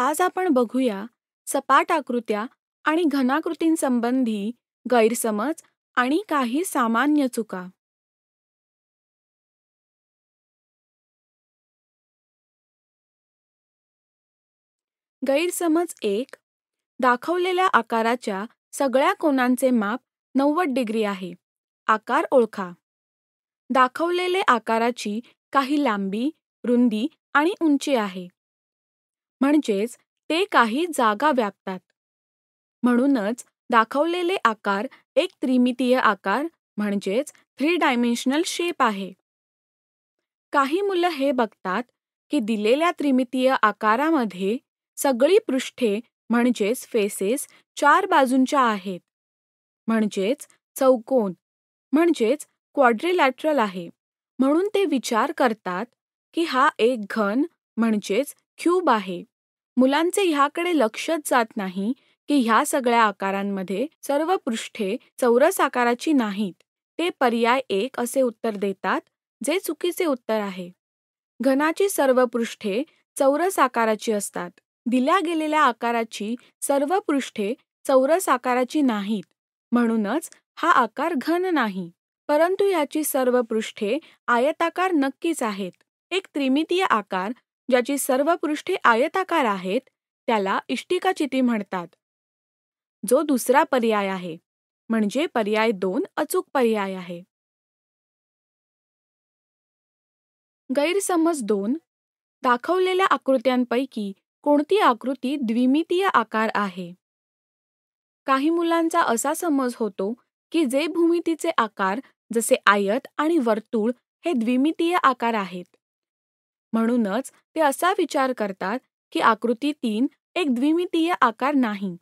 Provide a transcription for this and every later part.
आज आपण बघूया सपाट आकृत्या आणि घनाकृतींसंबंधी गैरसमज आणि काही सामान्य चुका गैरसमज एक दाखवलेल्या आकाराच्या सगळ्या कोनांचे माप नव्वद डिग्री आहे आकार ओळखा दाखवलेले आकाराची काही लांबी रुंदी आणि उंची आहे म्हणजेच ते काही जागा व्यापतात म्हणूनच दाखवलेले आकार एक त्रिमितीय आकार म्हणजेच थ्री डायमेन्शनल शेप आहे काही मुलं हे बघतात की दिलेल्या त्रिमितीय आकारामध्ये सगळी पृष्ठे म्हणजेच फेसेस चार बाजूंच्या आहेत म्हणजेच चौकोन म्हणजेच क्वाड्रिलॅटरल आहे म्हणून ते विचार करतात की हा एक घन म्हणजेच क्यूब आहे मुलांचे ह्याकडे लक्षच जात नाही की ह्या सगळ्या आकारांमध्ये सर्व पृष्ठे चौरस आकाराची नाहीत ते पर्याय एक असे उत्तर देतात जे चुकीचे उत्तर आहे घनाची सर्व पृष्ठे चौरस आकाराची असतात दिल्या गेलेल्या आकाराची सर्व पृष्ठे चौरस आकाराची नाहीत म्हणूनच हा आकार घन नाही परंतु ह्याची सर्व पृष्ठे आयताकार नक्कीच आहेत एक त्रिमितीय आकार ज्याची सर्व पृष्ठे आयताकार आहेत त्याला इष्टिकाचिती म्हणतात जो दुसरा पर्याय आहे म्हणजे पर्याय दोन अचूक पर्याय आहे गैरसमज दोन दाखवलेल्या आकृत्यांपैकी कोणती आकृती द्विमितीय आकार आहे काही मुलांचा असा समज होतो की जे भूमितीचे आकार जसे आयत आणि वर्तुळ हे द्विमितीय आकार आहेत म्हणूनच ते असा विचार करतात की आकृती तीन एक द्विमितीय आकार नाही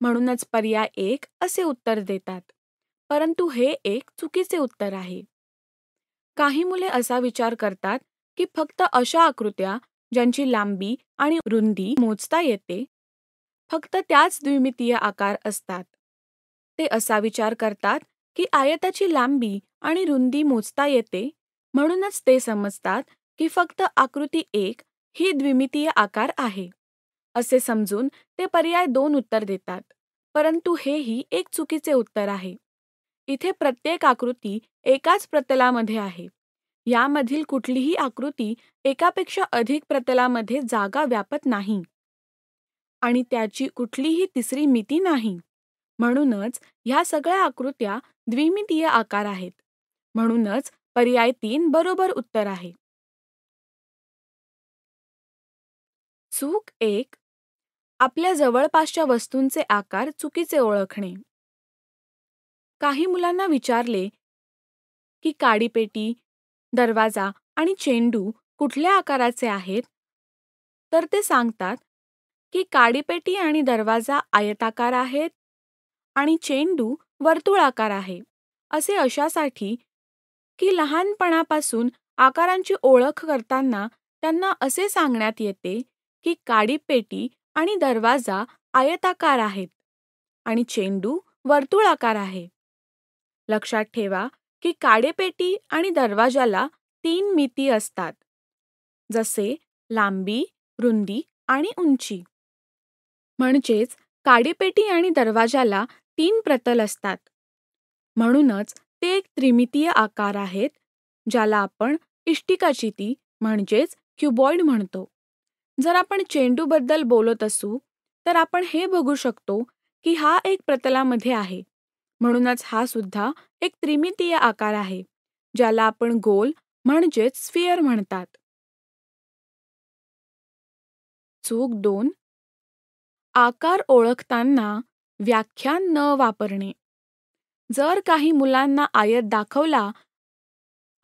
म्हणूनच पर्याय एक असे उत्तर देतात परंतु हे एक चुकीचे उत्तर आहे काही मुले असा विचार करतात की फक्त अशा आकृत्या ज्यांची लांबी आणि रुंदी मोजता येते फक्त त्याच द्विमितीय आकार असतात ते असा विचार करतात की आयताची लांबी आणि रुंदी मोजता येते म्हणूनच ते समजतात की फक्त आकृती एक ही द्विमितीय आकार आहे असे समजून ते पर्याय दोन उत्तर देतात परंतु हेही एक चुकीचे उत्तर आहे इथे प्रत्येक आकृती एकाच प्रतलामध्ये आहे यामधील कुठलीही आकृती एकापेक्षा अधिक प्रतलामध्ये जागा व्यापत नाही आणि त्याची कुठलीही तिसरी मिती नाही म्हणूनच ह्या सगळ्या आकृत्या द्विमितीय आकार आहेत म्हणूनच पर्याय तीन बरोबर उत्तर आहे चूक एक आपल्या जवळपासच्या वस्तूंचे आकार चुकीचे ओळखणे काही मुलांना विचारले की काडीपेटी दरवाजा आणि चेंडू कुठल्या आकाराचे आहेत तर ते सांगतात की काडीपेटी आणि दरवाजा आयताकार आहेत आणि चेंडू वर्तुळाकार आहे असे अशासाठी की लहानपणापासून आकारांची ओळख करताना त्यांना असे सांगण्यात येते की काडी पेटी आणि दरवाजा आयताकार आहेत आणि चेंडू वर्तुळाकार आहे लक्षात ठेवा की काडेपेटी आणि दरवाजाला तीन मिती असतात जसे लांबी रुंदी आणि उंची म्हणजेच काडीपेटी आणि दरवाजाला तीन प्रतल असतात म्हणूनच ते एक त्रिमितीय आकार आहेत ज्याला आपण इष्टिकाचिती म्हणजेच क्युबॉइड म्हणतो जर आपण चेंडूबद्दल बोलत असू तर आपण हे बघू शकतो की हा एक प्रतलामध्ये आहे म्हणूनच हा सुद्धा एक त्रिमितीय आकार आहे ज्याला आपण गोल म्हणजेच स्फिअर म्हणतात चूक दोन आकार ओळखताना व्याख्यान न वापरणे जर काही मुलांना आयत दाखवला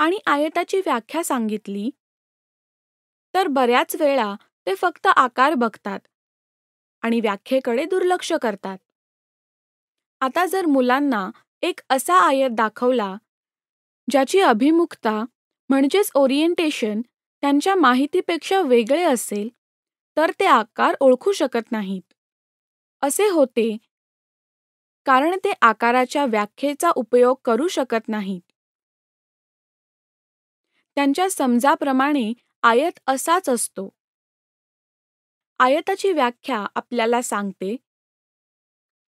आणि आयताची व्याख्या सांगितली तर बऱ्याच वेळा ते फक्त आकार बघतात आणि व्याख्येकडे दुर्लक्ष करतात आता जर मुलांना एक असा आयत दाखवला ज्याची अभिमुखता म्हणजेच ओरिएंटेशन त्यांच्या माहितीपेक्षा वेगळे असेल तर ते आकार ओळखू शकत नाहीत असे होते कारण ते आकाराच्या व्याख्येचा उपयोग करू शकत नाहीत त्यांच्या समजाप्रमाणे आयत असाच असतो आयताची व्याख्या आपल्याला सांगते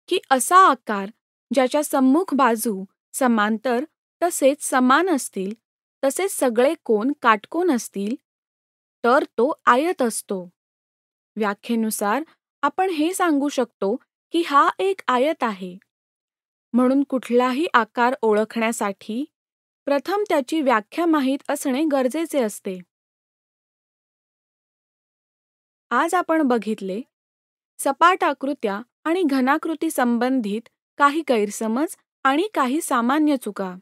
की असा आकार ज्याच्या सम्मुख बाजू समांतर तसेच समान असतील तसेच सगळे कोन काटकोन असतील तर तो आयत असतो व्याख्येनुसार आपण हे सांगू शकतो की हा एक आयत आहे म्हणून कुठलाही आकार ओळखण्यासाठी प्रथम त्याची व्याख्या माहीत असणे गरजेचे असते आज आपण बघितले सपाट आकृत्या आणि घनाकृती संबंधित काही गैरसमज आणि काही सामान्य चुका